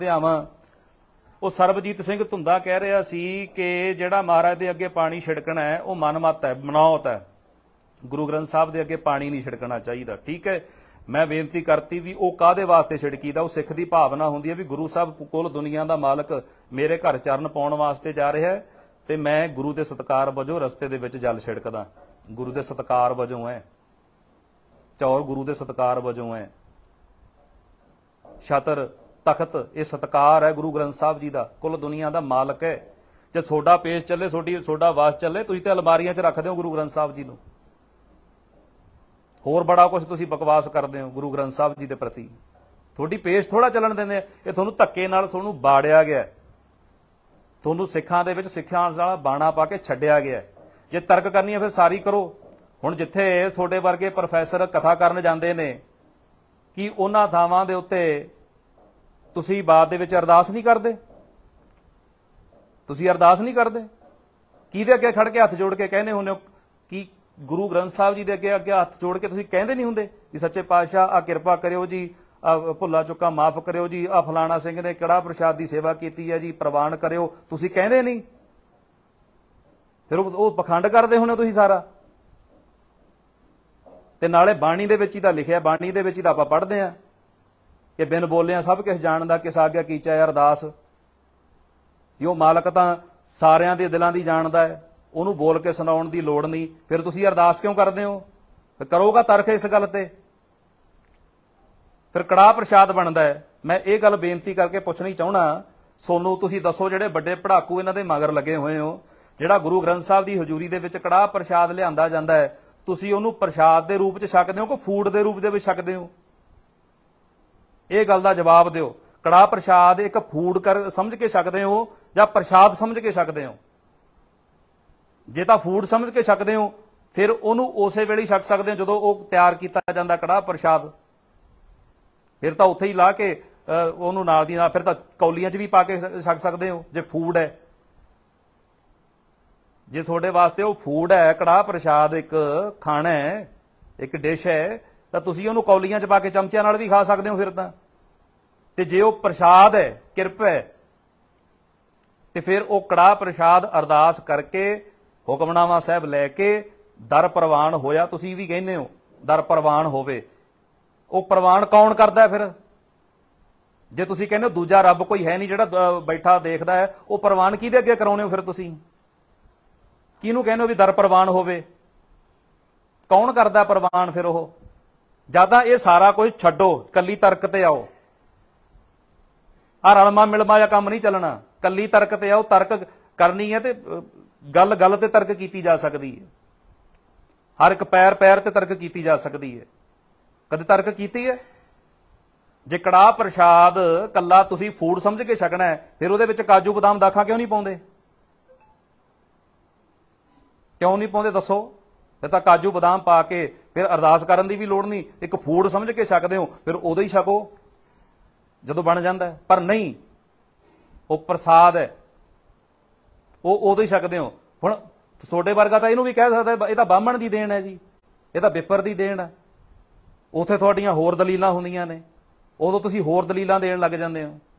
ਧਿਆਵਾਂ ਉਹ ਸਰਬਜੀਤ ਸਿੰਘ ਧੁੰਦਾ ਕਹਿ ਰਿਹਾ ਸੀ ਕਿ ਜਿਹੜਾ ਮਹਾਰਾਜ ਦੇ ਅੱਗੇ ਪਾਣੀ ਛਿੜਕਣਾ ਹੈ ਉਹ ਮਨਮਤ ਹੈ ਮਨੌਤ ਹੈ ਗੁਰੂ ਗ੍ਰੰਥ ਸਾਹਿਬ ਦੇ ਅੱਗੇ ਪਾਣੀ ਨਹੀਂ ਛਿੜਕਣਾ ਚਾਹੀਦਾ ਠੀਕ ਹੈ ਮੈਂ ਬੇਨਤੀ ਕਰਤੀ ਵੀ ਉਹ ਕਾਦੇ ਵਾਸਤੇ ਛਿੜਕੀਦਾ ਉਹ ਸਿੱਖ ਦੀ ਭਾਵਨਾ ਹੁੰਦੀ ਹੈ ਵੀ ਗੁਰੂ ਸਾਹਿਬ ਕੋਲ ਦੁਨੀਆ ਦਾ ਮਾਲਕ ਮੇਰੇ ਘਰ ਚਰਨ ਪਾਉਣ ਵਾਸਤੇ ਜਾ ਰਿਹਾ ਹੈ ਤੇ ਮੈਂ ਗੁਰੂ ਦੇ ਸਤਕਾਰ ਵਜੋਂ ਰਸਤੇ ਦੇ ਵਿੱਚ ਜਲ ਛਿੜਕਦਾ ਗੁਰੂ ਦੇ ਸਤਕਾਰ ਵਜੋਂ ਹੈ ਚੌਰ ਗੁਰੂ ਦੇ ਸਤਕਾਰ ਵਜੋਂ ਹੈ ਛਤਰ ਤਖਤ ਇਹ ਸਤਕਾਰ ਹੈ ਗੁਰੂ ਗ੍ਰੰਥ ਸਾਹਿਬ ਜੀ ਦਾ ਕੁੱਲ ਦੁਨੀਆ ਦਾ ਮਾਲਕ ਹੈ ਜੇ ਤੁਹਾਡਾ ਪੇਸ਼ ਚੱਲੇ ਤੁਹਾਡੀ ਤੁਹਾਡਾ ਵਾਸ ਚੱਲੇ ਤੁਸੀਂ ਤੇ ਅਲਮਾਰੀਆਂ 'ਚ ਰੱਖਦੇ ਹੋ ਗੁਰੂ ਗ੍ਰੰਥ ਸਾਹਿਬ ਜੀ ਨੂੰ ਹੋਰ ਬੜਾ ਕੁਝ ਤੁਸੀਂ ਬਕਵਾਸ ਕਰਦੇ ਹੋ ਗੁਰੂ ਗ੍ਰੰਥ ਸਾਹਿਬ ਜੀ ਦੇ ਪ੍ਰਤੀ ਤੁਹਾਡੀ ਪੇਸ਼ ਥੋੜਾ ਚੱਲਣ ਦਿੰਦੇ ਇਹ ਤੁਹਾਨੂੰ ਧੱਕੇ ਨਾਲ ਤੁਹਾਨੂੰ ਬਾੜਿਆ ਗਿਆ ਤੁਹਾਨੂੰ ਸਿੱਖਾਂ ਦੇ ਵਿੱਚ ਸਿੱਖਾਂ ਵਾਲਾ ਬਾਣਾ ਪਾ ਕੇ ਛੱਡਿਆ ਗਿਆ ਜੇ ਤਰਕ ਕਰਨੀ ਹੈ ਫਿਰ ਸਾਰੀ ਕਰੋ ਹੁਣ ਜਿੱਥੇ ਤੁਹਾਡੇ ਵਰਗੇ ਪ੍ਰੋਫੈਸਰ ਕਥਾ ਕਰਨ ਜਾਂਦੇ ਨੇ ਕਿ ਉਹਨਾਂ ਥਾਵਾਂ ਦੇ ਉੱਤੇ ਤੁਸੀਂ ਬਾਅਦ ਦੇ ਵਿੱਚ ਅਰਦਾਸ ਨਹੀਂ ਕਰਦੇ ਤੁਸੀਂ ਅਰਦਾਸ ਨਹੀਂ ਕਰਦੇ ਕਿਹਦੇ ਅੱਗੇ ਖੜ ਕੇ ਹੱਥ ਜੋੜ ਕੇ ਕਹਿੰਦੇ ਹੁੰਦੇ ਹੋ ਕਿ ਗੁਰੂ ਗ੍ਰੰਥ ਸਾਹਿਬ ਜੀ ਦੇ ਅੱਗੇ ਅੱਗੇ ਹੱਥ ਜੋੜ ਕੇ ਤੁਸੀਂ ਕਹਿੰਦੇ ਨਹੀਂ ਹੁੰਦੇ ਕਿ ਸੱਚੇ ਪਾਤਸ਼ਾਹ ਆ ਕਿਰਪਾ ਕਰਿਓ ਜੀ ਭੁੱਲਾ ਚੁੱਕਾ ਮਾਫ ਕਰਿਓ ਜੀ ਆ ਫਲਾਣਾ ਸਿੰਘ ਨੇ ਕਿਹੜਾ ਪ੍ਰਸ਼ਾਦ ਦੀ ਸੇਵਾ ਕੀਤੀ ਹੈ ਜੀ ਪ੍ਰਵਾਨ ਕਰਿਓ ਤੁਸੀਂ ਕਹਿੰਦੇ ਨਹੀਂ ਫਿਰ ਉਹ ਪਖੰਡ ਕਰਦੇ ਹੁੰਦੇ ਤੁਸੀਂ ਸਾਰਾ ਤੇ ਨਾਲੇ ਬਾਣੀ ਦੇ ਵਿੱਚ ਹੀ ਤਾਂ ਲਿਖਿਆ ਬਾਣੀ ਦੇ ਵਿੱਚ ਹੀ ਤਾਂ ਆਪਾਂ ਪੜ੍ਹਦੇ ਆਂ ਇਹ ਬਿਨ ਬੋਲਿਆਂ ਸਭ ਕਿਸ ਜਾਣਦਾ ਕਿਸ ਆਗਿਆ ਕੀਚਾ ਅਰਦਾਸ ਯੋ ਮਾਲਕ ਤਾਂ ਸਾਰਿਆਂ ਦੇ ਦਿਲਾਂ ਦੀ ਜਾਣਦਾ ਹੈ ਉਹਨੂੰ ਬੋਲ ਕੇ ਸੁਣਾਉਣ ਦੀ ਲੋੜ ਨਹੀਂ ਫਿਰ ਤੁਸੀਂ ਅਰਦਾਸ ਕਿਉਂ ਕਰਦੇ ਹੋ ਫਿਰ ਕਰੋਗਾ ਤਰਕ ਇਸ ਗੱਲ ਤੇ ਫਿਰ ਕੜਾ ਪ੍ਰਸ਼ਾਦ ਬਣਦਾ ਹੈ ਮੈਂ ਇਹ ਗੱਲ ਬੇਨਤੀ ਕਰਕੇ ਪੁੱਛਣੀ ਚਾਹਣਾ ਸੋਨੂੰ ਤੁਸੀਂ ਦੱਸੋ ਜਿਹੜੇ ਵੱਡੇ ਪੜਾਕੂ ਇਹਨਾਂ ਦੇ ਮਗਰ ਲੱਗੇ ਹੋਏ ਹੋ ਜਿਹੜਾ ਗੁਰੂ ਗ੍ਰੰਥ ਸਾਹਿਬ ਦੀ ਹਜ਼ੂਰੀ ਦੇ ਵਿੱਚ ਕੜਾ ਪ੍ਰਸ਼ਾਦ ਲਿਆਂਦਾ ਜਾਂਦਾ ਹੈ ਤੁਸੀਂ ਉਹਨੂੰ ਪ੍ਰਸ਼ਾਦ ਦੇ ਰੂਪ 'ਚ ਛਕਦੇ ਹੋ ਕਿ ਫੂਡ ਦੇ ਰੂਪ ਦੇ ਵਿੱਚ ਛਕਦੇ ਹੋ ਇਹ ਗੱਲ ਦਾ ਜਵਾਬ ਦਿਓ ਕੜਾ ਪ੍ਰਸ਼ਾਦ ਇੱਕ ਫੂਡ ਕਰ ਸਮਝ ਕੇ ਸਕਦੇ ਹੋ ਜਾਂ ਪ੍ਰਸ਼ਾਦ ਸਮਝ ਕੇ ਸਕਦੇ ਹੋ ਜੇ ਤਾਂ ਫੂਡ ਸਮਝ ਕੇ ਸਕਦੇ ਹੋ ਫਿਰ ਉਹਨੂੰ ਉਸੇ ਵੇਲੇ ਛੱਕ ਸਕਦੇ ਹੋ ਜਦੋਂ ਉਹ ਤਿਆਰ ਕੀਤਾ ਜਾਂਦਾ ਕੜਾ ਪ੍ਰਸ਼ਾਦ ਫਿਰ ਤਾਂ ਉੱਥੇ ਹੀ ਲਾ ਕੇ ਉਹਨੂੰ ਨਾਲ ਦੀ ਨਾਲ ਫਿਰ ਤਾਂ ਕੌਲੀਆਂ 'ਚ ਵੀ ਪਾ ਕੇ ਛੱਕ ਸਕਦੇ ਹੋ ਜੇ ਫੂਡ ਹੈ ਜੇ ਤੁਹਾਡੇ ਵਾਸਤੇ ਉਹ ਫੂਡ ਹੈ ਕੜਾ ਪ੍ਰਸ਼ਾਦ ਇੱਕ ਖਾਣਾ ਹੈ ਇੱਕ ਡਿਸ਼ ਹੈ ਤਾਂ ਤੁਸੀਂ ਉਹਨੂੰ ਕੌਲੀਆਂ 'ਚ ਪਾ ਕੇ ਚਮਚਿਆਂ ਨਾਲ ਵੀ ਖਾ ਸਕਦੇ ਹੋ ਫਿਰ ਤਾਂ ਤੇ ਜੇ ਉਹ ਪ੍ਰਸ਼ਾਦ ਹੈ ਕਿਰਪਾ ਹੈ ਤੇ ਫਿਰ ਉਹ ਕੜਾ ਪ੍ਰਸ਼ਾਦ ਅਰਦਾਸ ਕਰਕੇ ਹੁਕਮਨਾਮਾ ਸਾਹਿਬ ਲੈ ਕੇ ਦਰ ਪ੍ਰਵਾਨ ਹੋਇਆ ਤੁਸੀਂ ਵੀ ਕਹਿੰਦੇ ਹੋ ਦਰ ਪ੍ਰਵਾਨ ਹੋਵੇ ਉਹ ਪ੍ਰਵਾਨ ਕੌਣ ਕਰਦਾ ਫਿਰ ਜੇ ਤੁਸੀਂ ਕਹਿੰਦੇ ਹੋ ਦੂਜਾ ਰੱਬ ਕੋਈ ਹੈ ਨਹੀਂ ਜਿਹੜਾ ਬੈਠਾ ਦੇਖਦਾ ਹੈ ਉਹ ਪ੍ਰਵਾਨ ਕਿਹਦੇ ਅੱਗੇ ਕਰਾਉਨੇ ਹੋ ਫਿਰ ਤੁਸੀਂ ਕਿਹਨੂੰ ਕਹਿੰਦੇ ਹੋ ਵੀ ਦਰ ਪ੍ਰਵਾਨ ਹੋਵੇ ਕੌਣ ਕਰਦਾ ਪ੍ਰਵਾਨ ਫਿਰ ਉਹ ਜਿਆਦਾ ਇਹ ਸਾਰਾ ਕੁਝ ਛੱਡੋ ਕੱਲੀ ਤਰਕ ਤੇ ਆਓ ਆ ਰਲਮਾ ਮਿਲਮਾ ਜਾਂ ਕੰਮ ਨਹੀਂ ਚੱਲਣਾ ਕੱਲੀ ਤਰਕ ਤੇ ਉਹ ਤਰਕ ਕਰਨੀ ਹੈ ਤੇ ਗੱਲ ਗੱਲ ਤੇ ਤਰਕ ਕੀਤੀ ਜਾ ਸਕਦੀ ਹੈ ਹਰ ਇੱਕ ਪੈਰ ਪੈਰ ਤੇ ਤਰਕ ਕੀਤੀ ਜਾ ਸਕਦੀ ਹੈ ਕਦੇ ਤਰਕ ਕੀਤੀ ਹੈ ਜੇ ਕੜਾ ਪ੍ਰਸ਼ਾਦ ਕੱਲਾ ਤੁਸੀਂ ਫੂਡ ਸਮਝ ਕੇ ਛਕਣਾ ਹੈ ਫਿਰ ਉਹਦੇ ਵਿੱਚ ਕਾਜੂ ਬਦਾਮ ਦਾਖਾ ਕਿਉਂ ਨਹੀਂ ਪਾਉਂਦੇ ਕਿਉਂ ਨਹੀਂ ਪਾਉਂਦੇ ਦੱਸੋ ਇਹ ਤਾਂ ਕਾਜੂ ਬਦਾਮ ਪਾ ਕੇ ਫਿਰ ਅਰਦਾਸ ਕਰਨ ਦੀ ਵੀ ਲੋੜ ਨਹੀਂ ਇੱਕ ਫੂਡ ਸਮਝ ਕੇ ਛਕਦੇ ਹੋ ਫਿਰ ਉਦੋਂ ਹੀ ਛਕੋ ਜਦੋਂ ਬਣ ਜਾਂਦਾ ਪਰ ਨਹੀਂ ਉਹ ਪ੍ਰਸਾਦ ਹੈ ਉਹ ਉਦੋਂ ਹੀ ਸਕਦੇ ਹੋ ਹੁਣ ਤੁਹਾਡੇ ਵਰਗਾ ਤਾਂ ਇਹਨੂੰ ਵੀ ਕਹਿ ਸਕਦਾ ਇਹ ਤਾਂ ਬਾਹਮਣ ਦੀ ਦੇਣ ਹੈ ਜੀ ਇਹ ਤਾਂ ਵਿਪਰ ਦੀ ਦੇਣ ਹੈ ਉਥੇ ਤੁਹਾਡੀਆਂ ਹੋਰ ਦਲੀਲਾਂ ਹੁੰਦੀਆਂ ਨੇ ਉਦੋਂ ਤੁਸੀਂ ਹੋਰ ਦਲੀਲਾਂ ਦੇਣ ਲੱਗ ਜਾਂਦੇ ਹੋ